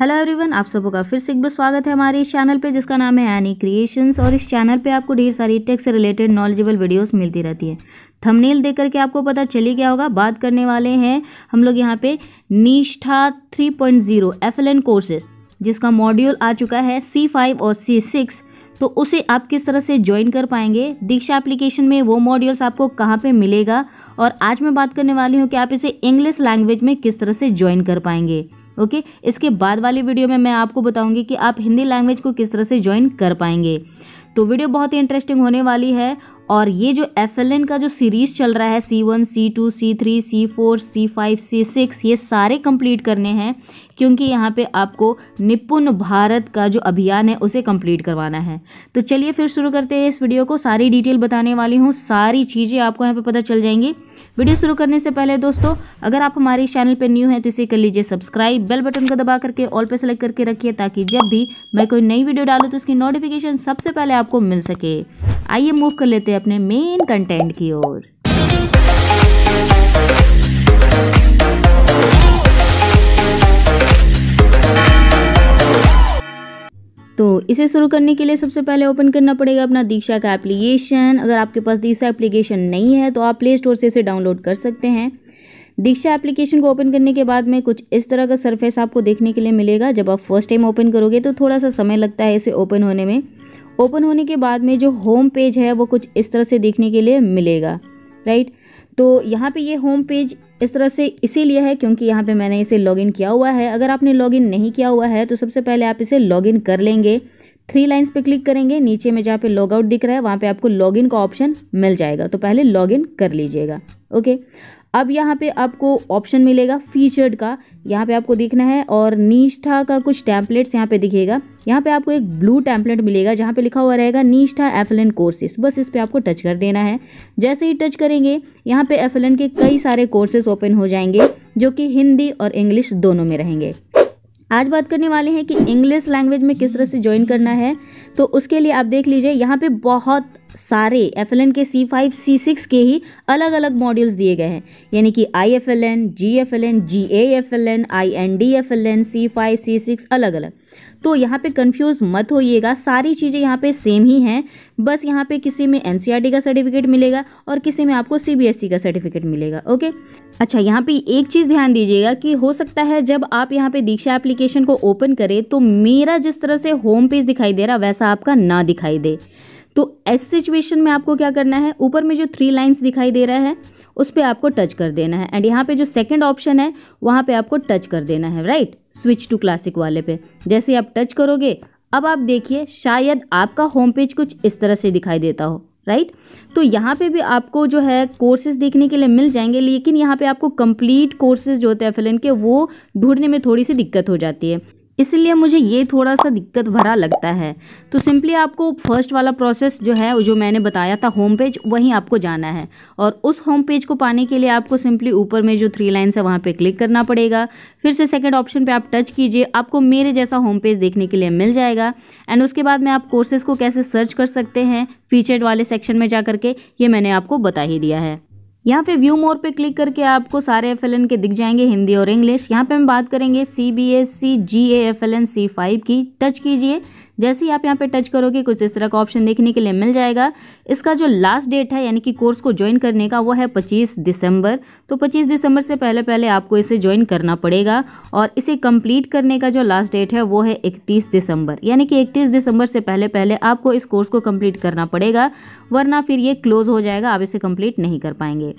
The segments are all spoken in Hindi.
हेलो एवरीवन आप सबों का फिर से एक बार स्वागत है हमारे इस चैनल पे जिसका नाम है एनी क्रिएशंस और इस चैनल पे आपको ढेर सारी टेक से रिलेटेड नॉलेजेबल वीडियोस मिलती रहती है थंबनेल देख करके आपको पता चली गया होगा बात करने वाले हैं हम लोग यहाँ पे निष्ठा 3.0 पॉइंट एफएलएन कोर्सेज जिसका मॉड्यूल आ चुका है सी फाइव और सी सिक्स तो उसे आप किस तरह से ज्वाइन कर पाएंगे दीक्षा एप्लीकेशन में वो मॉड्यूल्स आपको कहाँ पे मिलेगा और आज मैं बात करने वाली हूँ कि आप इसे इंग्लिश लैंग्वेज में किस तरह से ज्वाइन कर पाएंगे ओके इसके बाद वाली वीडियो में मैं आपको बताऊंगी कि आप हिंदी लैंग्वेज को किस तरह से ज्वाइन कर पाएंगे तो वीडियो बहुत ही इंटरेस्टिंग होने वाली है और ये जो एफ का जो सीरीज़ चल रहा है C one C two C three C four C five C six ये सारे कंप्लीट करने हैं क्योंकि यहाँ पे आपको निपुण भारत का जो अभियान है उसे कंप्लीट करवाना है तो चलिए फिर शुरू करते हैं इस वीडियो को सारी डिटेल बताने वाली हूँ सारी चीज़ें आपको यहाँ पे पता चल जाएंगी वीडियो शुरू करने से पहले दोस्तों अगर आप हमारे चैनल पर न्यू हैं तो इसे कर लीजिए सब्सक्राइब बेल बटन को दबा करके ऑल पे सेलेक्ट करके रखिए ताकि जब भी मैं कोई नई वीडियो डालूँ तो उसकी नोटिफिकेशन सबसे पहले आपको मिल सके आइए मूव कर लेते हैं अपने मेन कंटेंट की ओर तो इसे शुरू करने के लिए सबसे पहले ओपन करना पड़ेगा अपना दीक्षा का एप्लीकेशन अगर आपके पास दीक्षा एप्लीकेशन नहीं है तो आप प्ले स्टोर से इसे डाउनलोड कर सकते हैं दीक्षा एप्लीकेशन को ओपन करने के बाद में कुछ इस तरह का सरफेस आपको देखने के लिए मिलेगा जब आप फर्स्ट टाइम ओपन करोगे तो थोड़ा सा समय लगता है इसे ओपन होने में ओपन होने के बाद में जो होम पेज है वो कुछ इस तरह से देखने के लिए मिलेगा राइट तो यहाँ पे ये होम पेज इस तरह से इसीलिए है क्योंकि यहाँ पे मैंने इसे लॉगिन किया हुआ है अगर आपने लॉगिन नहीं किया हुआ है तो सबसे पहले आप इसे लॉगिन कर लेंगे थ्री लाइंस पे क्लिक करेंगे नीचे में जहाँ पे लॉगआउट दिख रहा है वहाँ पे आपको लॉगिन का ऑप्शन मिल जाएगा तो पहले लॉगिन कर लीजिएगा ओके अब यहाँ पे आपको ऑप्शन मिलेगा फीचर्ड का यहाँ पे आपको देखना है और निष्ठा का कुछ टैंपलेट्स यहाँ पे दिखेगा यहाँ पे आपको एक ब्लू टैंपलेट मिलेगा जहाँ पे लिखा हुआ रहेगा निष्ठा एफलन कोर्सेस बस इस पर आपको टच कर देना है जैसे ही टच करेंगे यहाँ पे एफलन के कई सारे कोर्सेज ओपन हो जाएंगे जो कि हिंदी और इंग्लिश दोनों में रहेंगे आज बात करने वाले हैं कि इंग्लिश लैंग्वेज में किस तरह से ज्वाइन करना है तो उसके लिए आप देख लीजिए यहाँ पे बहुत सारे एफ एल एन के सी फाइव सी सिक्स के ही अलग अलग मॉड्यूल्स दिए गए हैं यानी कि I F L N G F L N G A F L N I N D F L N C five C six अलग अलग तो यहाँ पे कंफ्यूज मत होइएगा सारी चीज़ें यहाँ पे सेम ही हैं बस यहाँ पे किसी में एन e का सर्टिफिकेट मिलेगा और किसी में आपको सी e का सर्टिफिकेट मिलेगा ओके अच्छा यहाँ पे एक चीज़ ध्यान दीजिएगा कि हो सकता है जब आप यहाँ पे दीक्षा एप्लीकेशन को ओपन करें तो मेरा जिस तरह से होम पेज दिखाई दे रहा वैसा आपका ना दिखाई दे तो ऐसी सिचुएशन में आपको क्या करना है ऊपर में जो थ्री लाइन्स दिखाई दे रहा है उस पर आपको टच कर देना है एंड यहाँ पे जो सेकंड ऑप्शन है वहाँ पे आपको टच कर देना है राइट स्विच टू क्लासिक वाले पे जैसे आप टच करोगे अब आप देखिए शायद आपका होम पेज कुछ इस तरह से दिखाई देता हो राइट तो यहाँ पे भी आपको जो है कोर्सेज देखने के लिए मिल जाएंगे लेकिन यहाँ पे आपको कंप्लीट कोर्सेज जो होते हैं फिलन के वो ढूंढने में थोड़ी सी दिक्कत हो जाती है इसलिए मुझे ये थोड़ा सा दिक्कत भरा लगता है तो सिंपली आपको फर्स्ट वाला प्रोसेस जो है जो मैंने बताया था होम पेज वहीं आपको जाना है और उस होम पेज को पाने के लिए आपको सिंपली ऊपर में जो थ्री लाइन्स है वहाँ पे क्लिक करना पड़ेगा फिर से सेकेंड ऑप्शन पर आप टच कीजिए आपको मेरे जैसा होम पेज देखने के लिए मिल जाएगा एंड उसके बाद में आप कोर्सेज को कैसे सर्च कर सकते हैं फीचर्ड वाले सेक्शन में जा करके ये मैंने आपको बता ही दिया है यहाँ पे व्यू मोर पे क्लिक करके आपको सारे एफ के दिख जाएंगे हिंदी और इंग्लिश यहाँ पे हम बात करेंगे C B S C G A F L N C five की टच कीजिए जैसे ही आप यहाँ पे टच करोगे कुछ इस तरह का ऑप्शन देखने के लिए मिल जाएगा इसका जो लास्ट डेट है यानी कि कोर्स को ज्वाइन करने का वो है पच्चीस दिसंबर तो पच्चीस दिसंबर से पहले पहले आपको इसे ज्वाइन करना पड़ेगा और इसे कम्प्लीट करने का जो लास्ट डेट है वो है इकतीस दिसंबर यानी कि इकतीस दिसंबर से पहले पहले आपको इस कोर्स को कम्प्लीट करना पड़ेगा वरना फिर ये क्लोज़ हो जाएगा आप इसे कम्प्लीट नहीं कर पाएंगे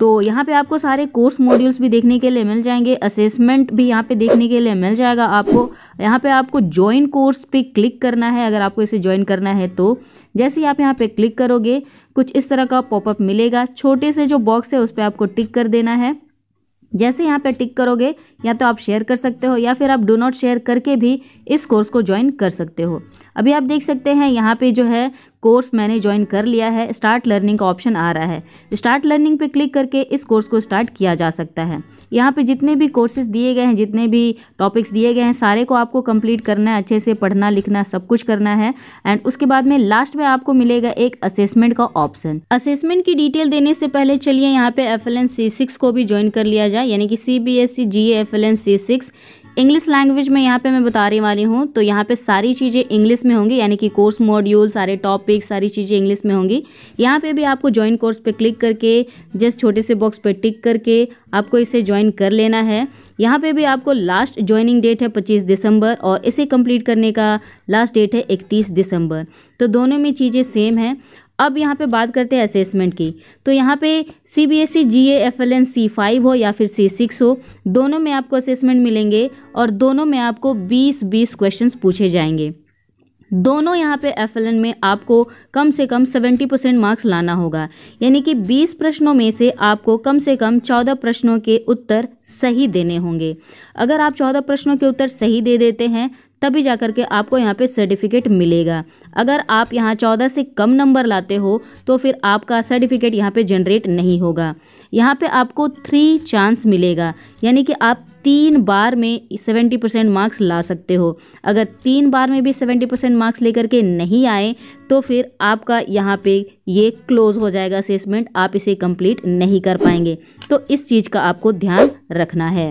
तो यहाँ पे आपको सारे कोर्स मॉड्यूल्स भी देखने के लिए मिल जाएंगे असेसमेंट भी यहाँ पे देखने के लिए मिल जाएगा आपको यहाँ पे आपको ज्वाइन कोर्स पे क्लिक करना है अगर आपको इसे ज्वाइन करना है तो जैसे ही आप यहाँ पे क्लिक करोगे कुछ इस तरह का पॉपअप मिलेगा छोटे से जो बॉक्स है उस पर आपको टिक कर देना है जैसे यहाँ पे टिक करोगे या तो आप शेयर कर सकते हो या फिर आप डो नॉट शेयर करके भी इस कोर्स को ज्वाइन कर सकते हो अभी आप देख सकते हैं यहाँ पे जो है कोर्स मैंने ज्वाइन कर लिया है स्टार्ट लर्निंग का ऑप्शन आ रहा है स्टार्ट लर्निंग पे क्लिक करके इस कोर्स को स्टार्ट किया जा सकता है यहाँ पे जितने भी कोर्सेज दिए गए हैं जितने भी टॉपिक्स दिए गए हैं सारे को आपको कंप्लीट करना है अच्छे से पढ़ना लिखना सब कुछ करना है एंड उसके बाद में लास्ट में आपको मिलेगा एक असेसमेंट का ऑप्शन असेसमेंट की डिटेल देने से पहले चलिए यहाँ पे एफ एल को भी ज्वाइन कर लिया जाए यानी कि C B S C G F L C six English language में यहाँ पे मैं बता रही वाली हूँ तो यहाँ पे सारी चीज़ें इंग्लिश में होंगी यानी कि कोर्स मॉड्यूल सारे टॉपिक सारी चीज़ें इंग्लिश में होंगी यहाँ पे भी आपको ज्वाइन कोर्स पे क्लिक करके जस्ट छोटे से बॉक्स पे टिक करके आपको इसे ज्वाइन कर लेना है यहाँ पे भी आपको लास्ट ज्वाइनिंग डेट है पच्चीस दिसंबर और इसे कंप्लीट करने का लास्ट डेट है इकतीस दिसंबर तो दोनों में चीज़ें सेम हैं अब यहाँ पे बात करते हैं असेसमेंट की तो यहाँ पे C B S E G F L N C five हो या फिर सी सिक्स हो दोनों में आपको असेसमेंट मिलेंगे और दोनों में आपको बीस बीस क्वेश्चन पूछे जाएंगे दोनों यहाँ पे एफ एल एन में आपको कम से कम सेवेंटी परसेंट मार्क्स लाना होगा यानी कि बीस प्रश्नों में से आपको कम से कम चौदह प्रश्नों के उत्तर सही देने होंगे अगर आप चौदह प्रश्नों के उत्तर सही दे देते हैं तभी जा के आपको यहाँ पे सर्टिफिकेट मिलेगा अगर आप यहाँ चौदह से कम नंबर लाते हो तो फिर आपका सर्टिफिकेट यहाँ पे जनरेट नहीं होगा यहाँ पे आपको थ्री चांस मिलेगा यानी कि आप तीन बार में सेवेंटी परसेंट मार्क्स ला सकते हो अगर तीन बार में भी सेवेंटी परसेंट मार्क्स लेकर के नहीं आए तो फिर आपका यहाँ पे ये क्लोज़ हो जाएगा असेसमेंट आप इसे कंप्लीट नहीं कर पाएंगे तो इस चीज़ का आपको ध्यान रखना है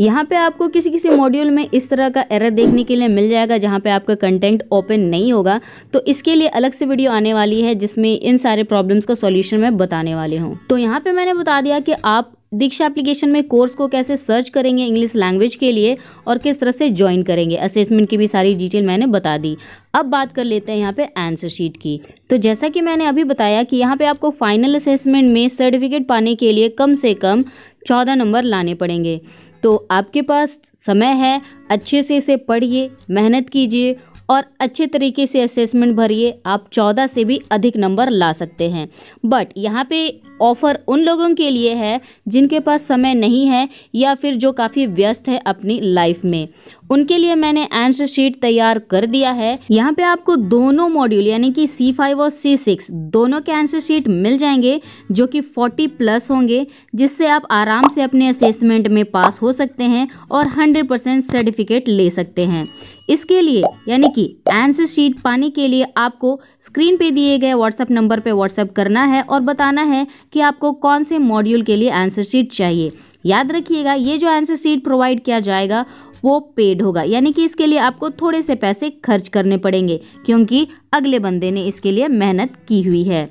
यहाँ पे आपको किसी किसी मॉड्यूल में इस तरह का एरर देखने के लिए मिल जाएगा जहाँ पे आपका कंटेंट ओपन नहीं होगा तो इसके लिए अलग से वीडियो आने वाली है जिसमें इन सारे प्रॉब्लम्स का सॉल्यूशन मैं बताने वाली हूँ तो यहाँ पे मैंने बता दिया कि आप दीक्षा एप्लीकेशन में कोर्स को कैसे सर्च करेंगे इंग्लिश लैंग्वेज के लिए और किस तरह से ज्वाइन करेंगे असेसमेंट की भी सारी डिटेल मैंने बता दी अब बात कर लेते हैं यहाँ पे आंसर शीट की तो जैसा कि मैंने अभी बताया कि यहाँ पे आपको फाइनल असेसमेंट में सर्टिफिकेट पाने के लिए कम से कम चौदह नंबर लाने पड़ेंगे तो आपके पास समय है अच्छे से इसे पढ़िए मेहनत कीजिए और अच्छे तरीके से असेसमेंट भरिए आप चौदह से भी अधिक नंबर ला सकते हैं बट यहाँ पे ऑफ़र उन लोगों के लिए है जिनके पास समय नहीं है या फिर जो काफ़ी व्यस्त है अपनी लाइफ में उनके लिए मैंने आंसर शीट तैयार कर दिया है यहाँ पे आपको दोनों मॉड्यूल यानी कि सी फाइव और सी सिक्स दोनों के आंसर शीट मिल जाएंगे जो कि फोर्टी प्लस होंगे जिससे आप आराम से अपने असेसमेंट में पास हो सकते हैं और हंड्रेड परसेंट सर्टिफिकेट ले सकते हैं इसके लिए यानी कि आंसर शीट पाने के लिए आपको स्क्रीन पे दिए गए व्हाट्सएप नंबर पे व्हाट्सएप करना है और बताना है कि आपको कौन से मॉड्यूल के लिए आंसर शीट चाहिए याद रखिएगा ये जो आंसर शीट प्रोवाइड किया जाएगा वो पेड होगा यानी कि इसके लिए आपको थोड़े से पैसे खर्च करने पड़ेंगे क्योंकि अगले बंदे ने इसके लिए मेहनत की हुई है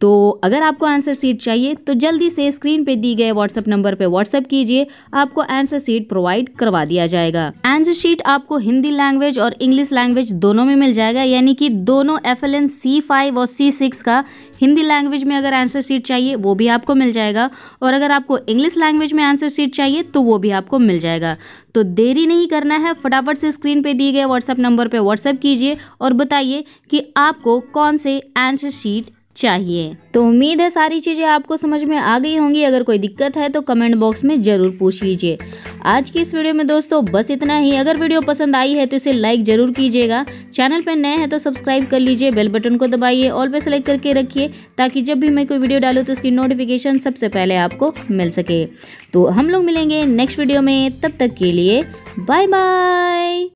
तो अगर आपको आंसर सीट चाहिए तो जल्दी से स्क्रीन पे दी गए व्हाट्सएप नंबर पे व्हाट्सएप कीजिए आपको आंसर सीट प्रोवाइड करवा दिया जाएगा आंसर शीट आपको हिंदी लैंग्वेज और इंग्लिश लैंग्वेज दोनों में मिल जाएगा यानी कि दोनों F L N C five और सी सिक्स का हिंदी लैंग्वेज में अगर आंसर सीट चाहिए वो भी आपको मिल जाएगा और अगर आपको इंग्लिश लैंग्वेज में आंसर सीट चाहिए तो वो भी आपको मिल जाएगा तो देरी नहीं करना है फटाफट से स्क्रीन पे दिए गए व्हाट्सएप नंबर पे व्हाट्सएप कीजिए और बताइए कि आपको कौन से आंसर शीट चाहिए तो उम्मीद है सारी चीज़ें आपको समझ में आ गई होंगी अगर कोई दिक्कत है तो कमेंट बॉक्स में ज़रूर पूछ लीजिए आज की इस वीडियो में दोस्तों बस इतना ही अगर वीडियो पसंद आई है तो इसे लाइक ज़रूर कीजिएगा चैनल पर नए हैं तो सब्सक्राइब कर लीजिए बेल बटन को दबाइए ऑल पे सेलेक्ट करके रखिए ताकि जब भी मैं कोई वीडियो डालूँ तो उसकी नोटिफिकेशन सबसे पहले आपको मिल सके तो हम लोग मिलेंगे नेक्स्ट वीडियो में तब तक के लिए बाय बाय